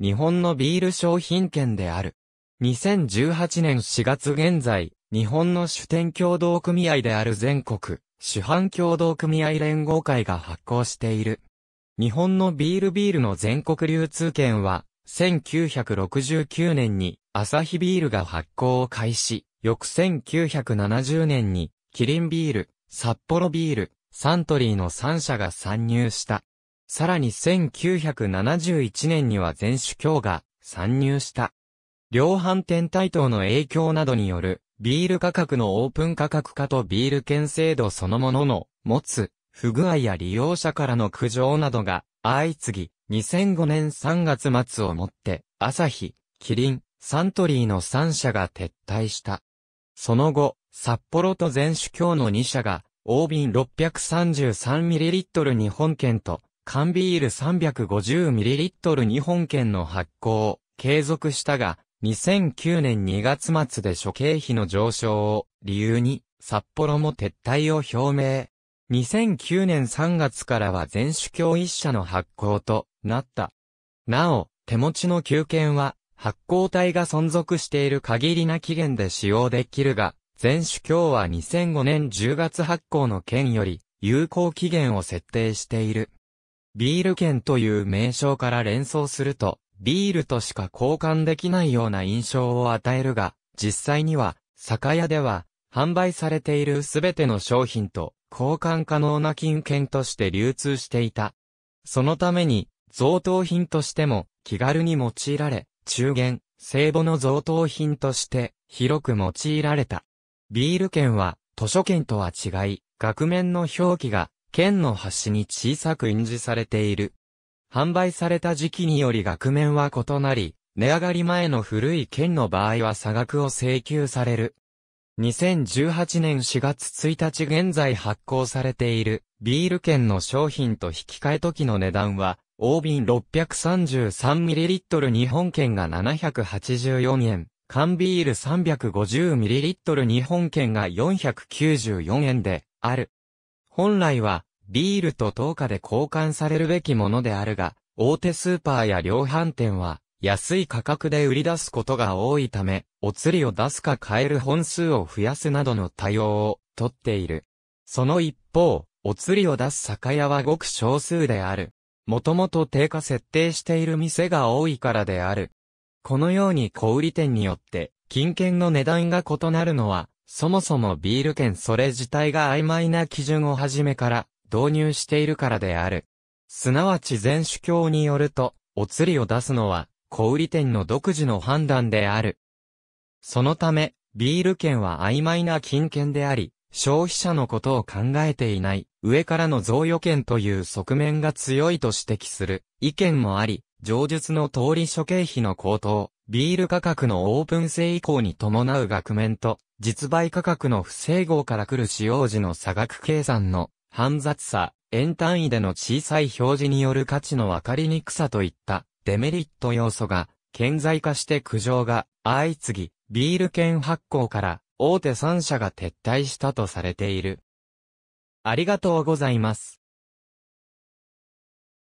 日本のビール商品券である。2018年4月現在、日本の主店協同組合である全国、主犯協同組合連合会が発行している。日本のビールビールの全国流通券は、1969年に、アサヒビールが発行を開始、翌1970年に、キリンビール、札幌ビール、サントリーの3社が参入した。さらに1971年には全種教が参入した。量販店台頭の影響などによる、ビール価格のオープン価格化とビール券制度そのものの持つ不具合や利用者からの苦情などが相次ぎ、2005年3月末をもって、朝日、キリン、サントリーの3社が撤退した。その後、札幌と全種協の2社が、大瓶 633ml 日本券と、缶ビール 350ml 日本券の発行、を継続したが、2009年2月末で諸経費の上昇を理由に札幌も撤退を表明。2009年3月からは全種協一社の発行となった。なお、手持ちの休券は発行体が存続している限りな期限で使用できるが、全種協は2005年10月発行の券より有効期限を設定している。ビール券という名称から連想すると、ビールとしか交換できないような印象を与えるが、実際には、酒屋では、販売されているすべての商品と、交換可能な金券として流通していた。そのために、贈答品としても、気軽に用いられ、中元、聖母の贈答品として、広く用いられた。ビール券は、図書券とは違い、額面の表記が剣の端に小さく印字されている。販売された時期により額面は異なり、値上がり前の古い剣の場合は差額を請求される。2018年4月1日現在発行されているビール券の商品と引き換え時の値段は、大瓶 633ml 日本券が784円、缶ビール 350ml 日本券が494円である。本来は、ビールと等価で交換されるべきものであるが、大手スーパーや量販店は、安い価格で売り出すことが多いため、お釣りを出すか買える本数を増やすなどの対応をとっている。その一方、お釣りを出す酒屋はごく少数である。もともと定価設定している店が多いからである。このように小売店によって、金券の値段が異なるのは、そもそもビール券それ自体が曖昧な基準をはじめから導入しているからである。すなわち全主教によると、お釣りを出すのは小売店の独自の判断である。そのため、ビール券は曖昧な金券であり、消費者のことを考えていない、上からの贈与券という側面が強いと指摘する意見もあり、上述の通り諸経費の高騰、ビール価格のオープン性以降に伴う額面と、実売価格の不整合から来る使用時の差額計算の煩雑さ、円単位での小さい表示による価値の分かりにくさといったデメリット要素が顕在化して苦情が相次ぎ、ビール券発行から大手3社が撤退したとされている。ありがとうございます。